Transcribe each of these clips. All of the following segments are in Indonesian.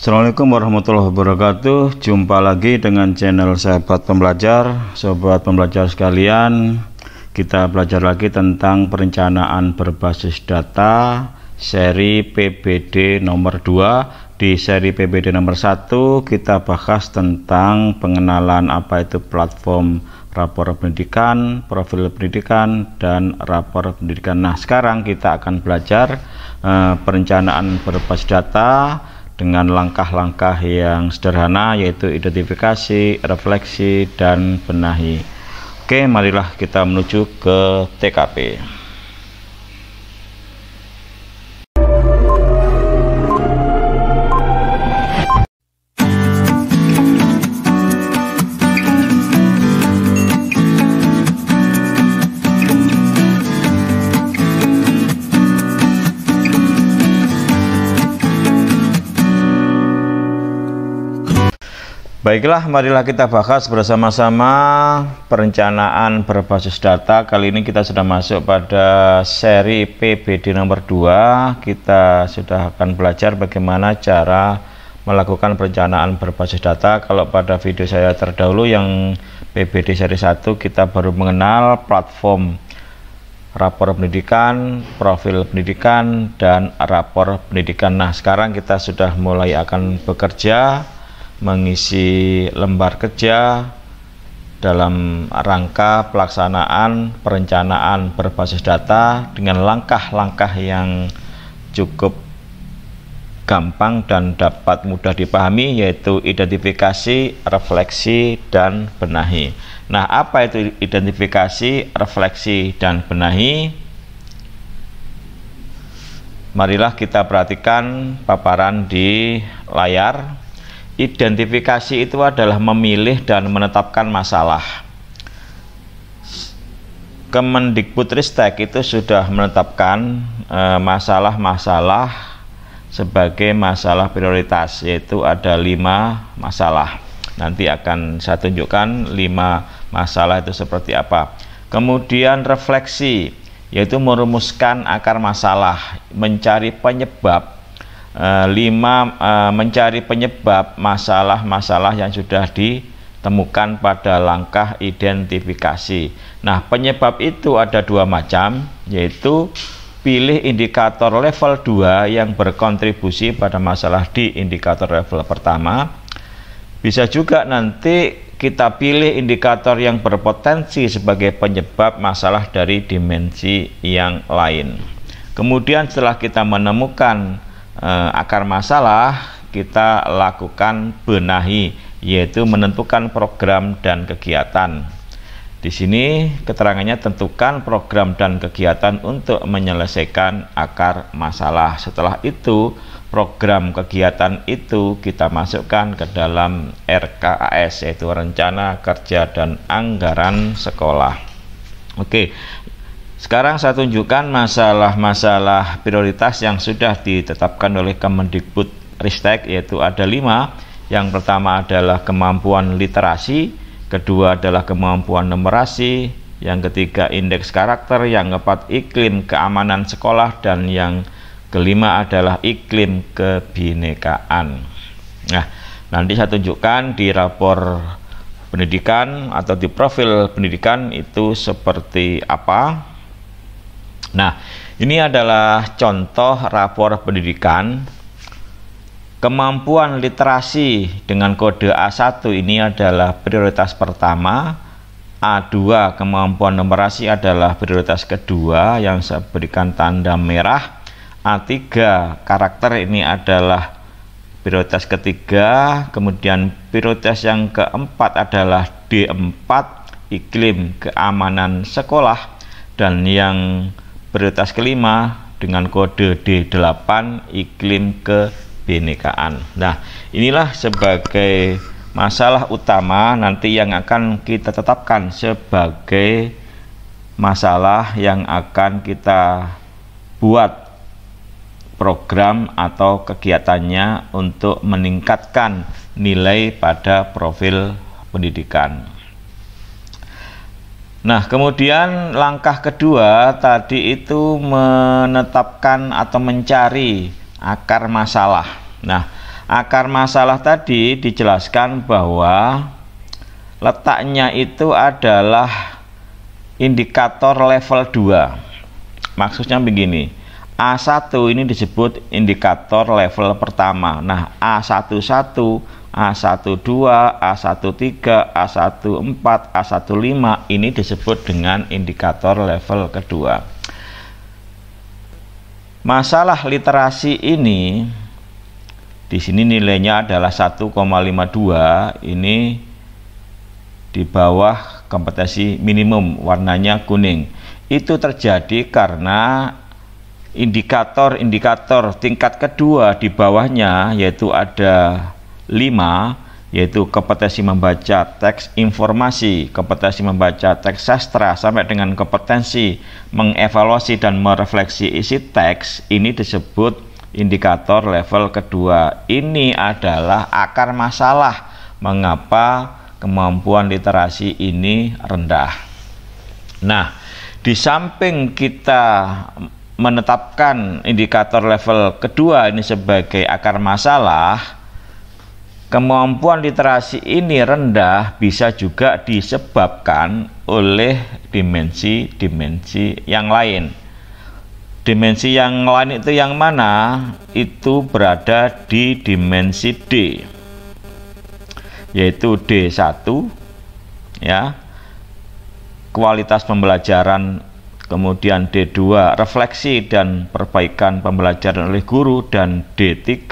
Assalamualaikum warahmatullahi wabarakatuh Jumpa lagi dengan channel Sahabat Pembelajar sahabat Pembelajar sekalian Kita belajar lagi tentang perencanaan berbasis data Seri PBD nomor 2 Di seri PBD nomor 1 kita bahas tentang pengenalan apa itu platform rapor pendidikan, profil pendidikan, dan rapor pendidikan Nah sekarang kita akan belajar uh, perencanaan berbasis data dengan langkah-langkah yang sederhana yaitu identifikasi, refleksi, dan benahi. Oke, marilah kita menuju ke TKP. Baiklah, marilah kita bahas bersama-sama perencanaan berbasis data. Kali ini kita sudah masuk pada seri PBD nomor 2. Kita sudah akan belajar bagaimana cara melakukan perencanaan berbasis data. Kalau pada video saya terdahulu yang PBD seri 1 kita baru mengenal platform rapor pendidikan, profil pendidikan, dan rapor pendidikan. Nah, sekarang kita sudah mulai akan bekerja mengisi lembar kerja dalam rangka pelaksanaan perencanaan berbasis data dengan langkah-langkah yang cukup gampang dan dapat mudah dipahami yaitu identifikasi, refleksi, dan benahi. Nah, apa itu identifikasi, refleksi, dan benahi? Marilah kita perhatikan paparan di layar. Identifikasi itu adalah memilih dan menetapkan masalah. Kemendikbudristek itu sudah menetapkan e, masalah-masalah sebagai masalah prioritas yaitu ada lima masalah. Nanti akan saya tunjukkan lima masalah itu seperti apa. Kemudian refleksi yaitu merumuskan akar masalah, mencari penyebab Eh, lima eh, mencari penyebab masalah-masalah yang sudah ditemukan pada langkah identifikasi. Nah, penyebab itu ada dua macam, yaitu pilih indikator level 2 yang berkontribusi pada masalah di indikator level pertama. Bisa juga nanti kita pilih indikator yang berpotensi sebagai penyebab masalah dari dimensi yang lain. Kemudian setelah kita menemukan eh, akar masalah kita lakukan benahi yaitu menentukan program dan kegiatan. Di sini keterangannya tentukan program dan kegiatan untuk menyelesaikan akar masalah. Setelah itu program kegiatan itu kita masukkan ke dalam RKAS yaitu rencana kerja dan anggaran sekolah. Oke, sekarang saya tunjukkan masalah-masalah prioritas yang sudah ditetapkan oleh Kemendikbud Ristek yaitu ada lima. Yang pertama adalah kemampuan literasi, kedua adalah kemampuan numerasi, yang ketiga indeks karakter, yang keempat iklim keamanan sekolah dan yang kelima adalah iklim kebinekaan. Nah, nanti saya tunjukkan di rapor pendidikan atau di profil pendidikan itu seperti apa Nah, ini adalah contoh rapor pendidikan. Kemampuan literasi dengan kode A1 ini adalah prioritas pertama. A2 kemampuan numerasi adalah prioritas kedua yang saya berikan tanda merah. A3 karakter ini adalah prioritas ketiga, kemudian prioritas yang keempat adalah D4 iklim keamanan sekolah dan yang prioritas kelima dengan kode D8 iklim kebenekaan. Nah, inilah sebagai masalah utama nanti yang akan kita tetapkan sebagai masalah yang akan kita buat program atau kegiatannya untuk meningkatkan nilai pada profil pendidikan. Nah, kemudian langkah kedua tadi itu menetapkan atau mencari akar masalah. Nah, akar masalah tadi dijelaskan bahwa letaknya itu adalah indikator level 2. Maksudnya begini, A1 ini disebut indikator level pertama. Nah, A11 A12, A13, A14, A15 ini disebut dengan indikator level kedua. Masalah literasi ini di sini nilainya adalah 1,52 ini di bawah kompetensi minimum warnanya kuning. Itu terjadi karena indikator-indikator tingkat kedua di bawahnya yaitu ada 5 yaitu kompetensi membaca teks informasi, kompetensi membaca teks sastra sampai dengan kompetensi mengevaluasi dan merefleksi isi teks ini disebut indikator level kedua. Ini adalah akar masalah mengapa kemampuan literasi ini rendah. Nah, di samping kita menetapkan indikator level kedua ini sebagai akar masalah, Kemampuan literasi ini rendah bisa juga disebabkan oleh dimensi-dimensi yang lain. Dimensi yang lain itu yang mana? Itu berada di dimensi D. Yaitu D1 ya. Kualitas pembelajaran kemudian D2 refleksi dan perbaikan pembelajaran oleh guru dan D3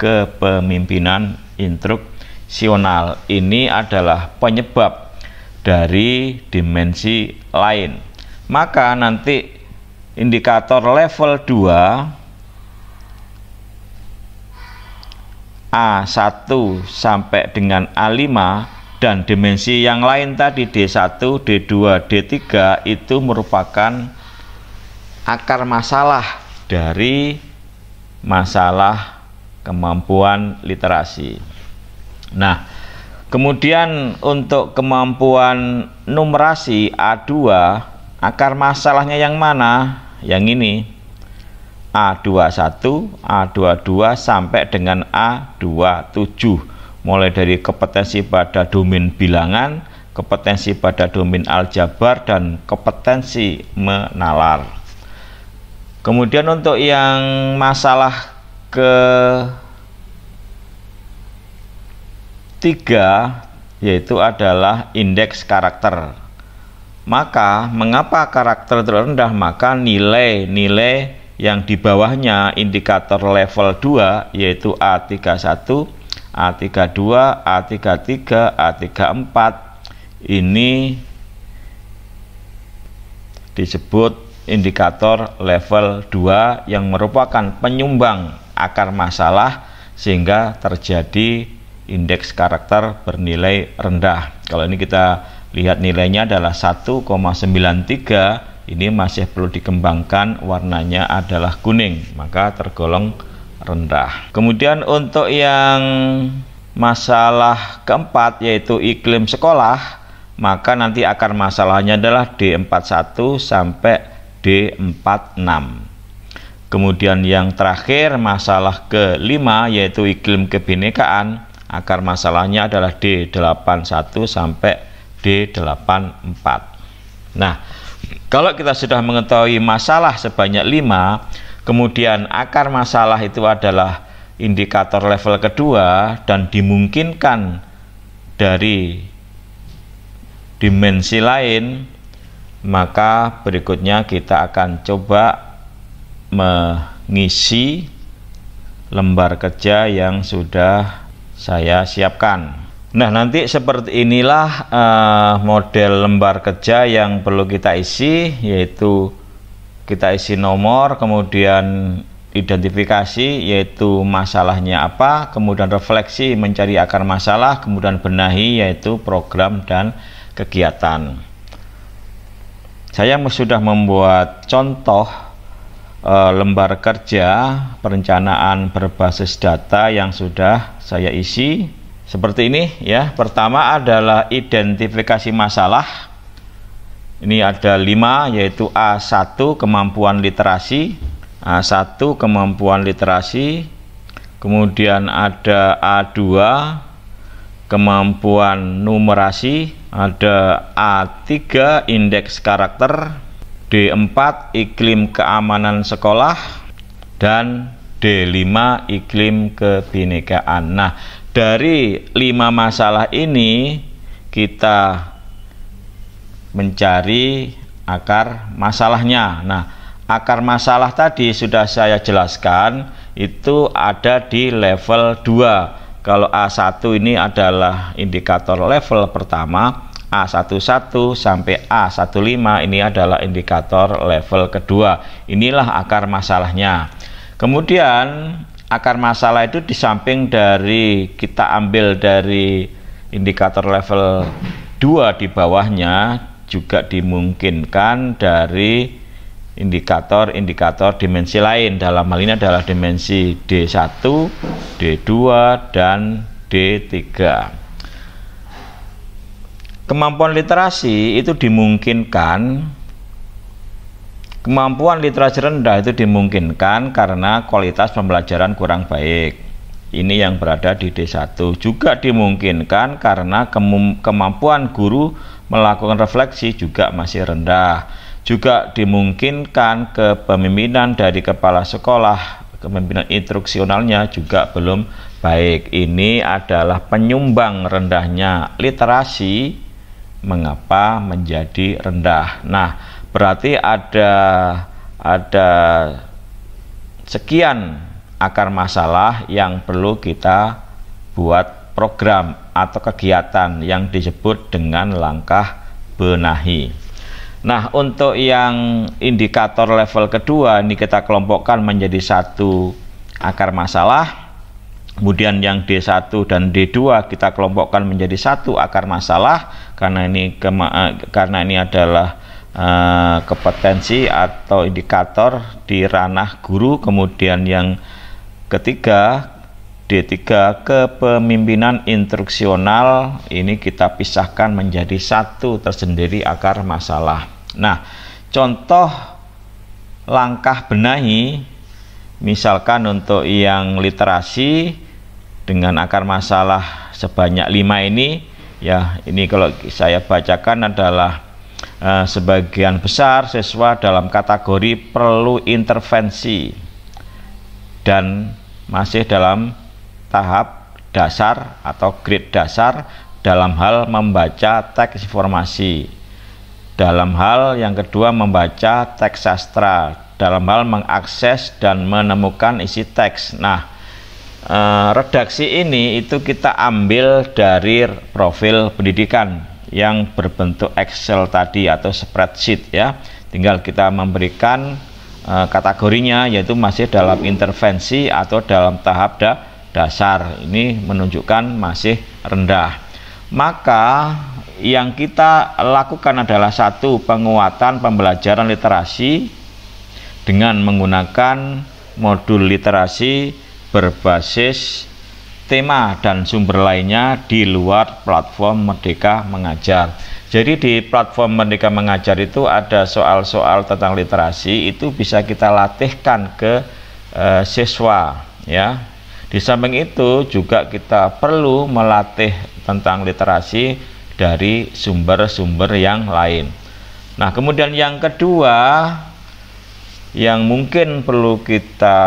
kepemimpinan instruksional ini adalah penyebab dari dimensi lain. Maka nanti indikator level 2 A1 sampai dengan A5 dan dimensi yang lain tadi D1, D2, D3 itu merupakan akar masalah dari masalah kemampuan literasi. Nah, kemudian untuk kemampuan numerasi A2, akar masalahnya yang mana? Yang ini. A21, A22 sampai dengan A27. Mulai dari kompetensi pada domain bilangan, kompetensi pada domain aljabar dan kompetensi menalar. Kemudian untuk yang masalah ke Tiga yaitu adalah indeks karakter. Maka mengapa karakter terendah maka nilai-nilai yang di bawahnya indikator level 2 yaitu A31, A32, A33, A34 ini disebut indikator level 2 yang merupakan penyumbang akar masalah sehingga terjadi indeks karakter bernilai rendah. Kalau ini kita lihat nilainya adalah 1,93 ini masih perlu dikembangkan warnanya adalah kuning maka tergolong rendah kemudian untuk yang masalah keempat yaitu iklim sekolah maka nanti akar masalahnya adalah D41 sampai D46 kemudian yang terakhir masalah kelima yaitu iklim kebinekaan akar masalahnya adalah D81 sampai D84 nah kalau kita sudah mengetahui masalah sebanyak 5 kemudian akar masalah itu adalah indikator level kedua dan dimungkinkan dari dimensi lain maka berikutnya kita akan coba mengisi lembar kerja yang sudah saya siapkan. Nah, nanti seperti inilah uh, model lembar kerja yang perlu kita isi, yaitu kita isi nomor, kemudian identifikasi, yaitu masalahnya apa, kemudian refleksi, mencari akar masalah, kemudian benahi, yaitu program dan kegiatan. Saya sudah membuat contoh Eh, lembar kerja perencanaan berbasis data yang sudah saya isi seperti ini ya. Pertama adalah identifikasi masalah. Ini ada lima yaitu A1 kemampuan literasi, A1 kemampuan literasi, kemudian ada A2 kemampuan numerasi, ada A3 indeks karakter, D4 iklim keamanan sekolah dan D5 iklim kebinekaan. Nah, dari lima masalah ini kita mencari akar masalahnya. Nah, akar masalah tadi sudah saya jelaskan itu ada di level 2. Kalau A1 ini adalah indikator level pertama, A11 sampai A15 ini adalah indikator level kedua. Inilah akar masalahnya. Kemudian akar masalah itu di samping dari kita ambil dari indikator level 2 di bawahnya juga dimungkinkan dari indikator-indikator dimensi lain dalam hal ini adalah dimensi D1, D2, dan D3 kemampuan literasi itu dimungkinkan kemampuan literasi rendah itu dimungkinkan karena kualitas pembelajaran kurang baik ini yang berada di D1 juga dimungkinkan karena kemampuan guru melakukan refleksi juga masih rendah juga dimungkinkan kepemimpinan dari kepala sekolah kepemimpinan instruksionalnya juga belum baik. Ini adalah penyumbang rendahnya literasi mengapa menjadi rendah. Nah, berarti ada ada sekian akar masalah yang perlu kita buat program atau kegiatan yang disebut dengan langkah benahi. Nah, untuk yang indikator level kedua ini kita kelompokkan menjadi satu akar masalah Kemudian yang D1 dan D2 kita kelompokkan menjadi satu akar masalah karena ini eh, karena ini adalah uh, kompetensi atau indikator di ranah guru. Kemudian yang ketiga D3 kepemimpinan instruksional ini kita pisahkan menjadi satu tersendiri akar masalah. Nah, contoh langkah benahi misalkan untuk yang literasi dengan akar masalah sebanyak lima ini ya ini kalau saya bacakan adalah uh, sebagian besar siswa dalam kategori perlu intervensi dan masih dalam tahap dasar atau grade dasar dalam hal membaca teks informasi dalam hal yang kedua membaca teks sastra dalam hal mengakses dan menemukan isi teks nah Eh, redaksi ini itu kita ambil dari profil pendidikan yang berbentuk Excel tadi atau spreadsheet ya. Tinggal kita memberikan eh, kategorinya yaitu masih dalam intervensi atau dalam tahap da dasar. Ini menunjukkan masih rendah. Maka yang kita lakukan adalah satu penguatan pembelajaran literasi dengan menggunakan modul literasi berbasis tema dan sumber lainnya di luar platform Merdeka Mengajar. Jadi di platform Merdeka Mengajar itu ada soal-soal tentang literasi itu bisa kita latihkan ke e, siswa ya. Di samping itu juga kita perlu melatih tentang literasi dari sumber-sumber yang lain. Nah, kemudian yang kedua yang mungkin perlu kita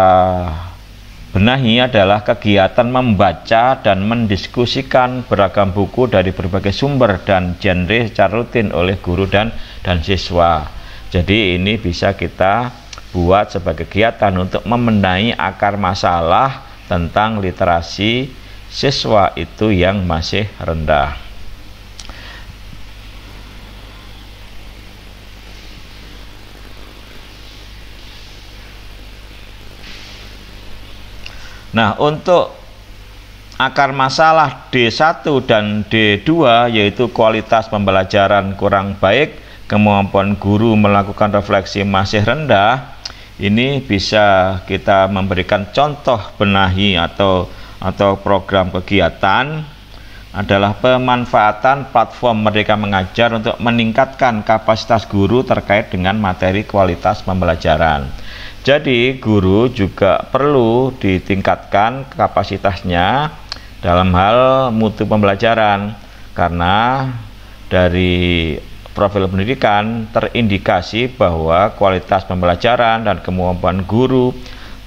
Benahi adalah kegiatan membaca dan mendiskusikan beragam buku dari berbagai sumber dan genre secara rutin oleh guru dan dan siswa. Jadi ini bisa kita buat sebagai kegiatan untuk membenahi akar masalah tentang literasi siswa itu yang masih rendah. Nah, untuk akar masalah D1 dan D2 yaitu kualitas pembelajaran kurang baik, kemampuan guru melakukan refleksi masih rendah, ini bisa kita memberikan contoh benahi atau atau program kegiatan adalah pemanfaatan platform Merdeka Mengajar untuk meningkatkan kapasitas guru terkait dengan materi kualitas pembelajaran. Jadi, guru juga perlu ditingkatkan kapasitasnya dalam hal mutu pembelajaran karena dari profil pendidikan terindikasi bahwa kualitas pembelajaran dan kemampuan guru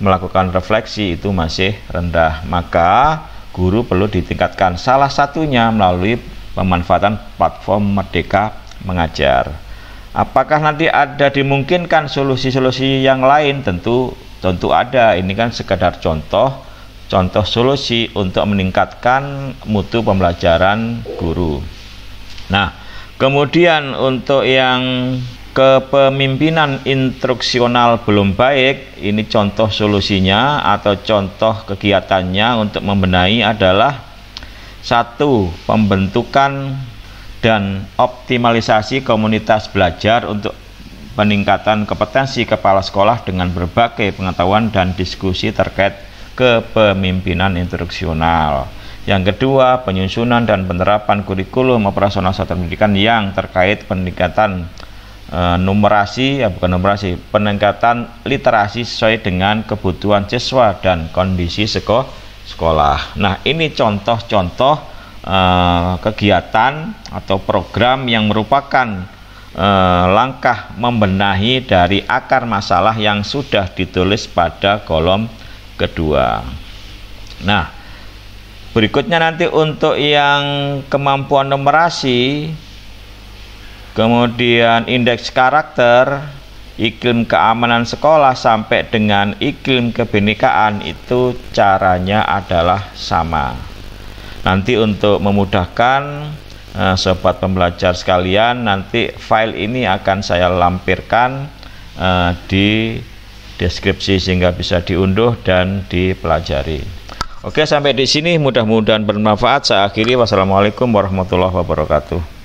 melakukan refleksi itu masih rendah. Maka guru perlu ditingkatkan salah satunya melalui pemanfaatan platform Merdeka Mengajar. Apakah nanti ada dimungkinkan solusi-solusi yang lain? Tentu tentu ada. Ini kan sekedar contoh contoh solusi untuk meningkatkan mutu pembelajaran guru. Nah, kemudian untuk yang kepemimpinan instruksional belum baik, ini contoh solusinya atau contoh kegiatannya untuk membenahi adalah satu pembentukan dan optimalisasi komunitas belajar untuk peningkatan kompetensi kepala sekolah dengan berbagai pengetahuan dan diskusi terkait kepemimpinan instruksional. Yang kedua, penyusunan dan penerapan kurikulum operasional satuan pendidikan yang terkait peningkatan Eh, numerasi ya bukan numerasi peningkatan literasi sesuai dengan kebutuhan siswa dan kondisi sekolah sekolah. Nah ini contoh-contoh uh, kegiatan atau program yang merupakan eh, langkah membenahi dari akar masalah yang sudah ditulis pada kolom kedua. Nah, berikutnya nanti untuk yang kemampuan numerasi Kemudian indeks karakter, iklim keamanan sekolah sampai dengan iklim kebenekaan itu caranya adalah sama. Nanti untuk memudahkan eh, sobat pembelajar sekalian, nanti file ini akan saya lampirkan eh, di deskripsi sehingga bisa diunduh dan dipelajari. Oke, sampai di sini mudah-mudahan bermanfaat. Saya akhiri wassalamualaikum warahmatullahi wabarakatuh.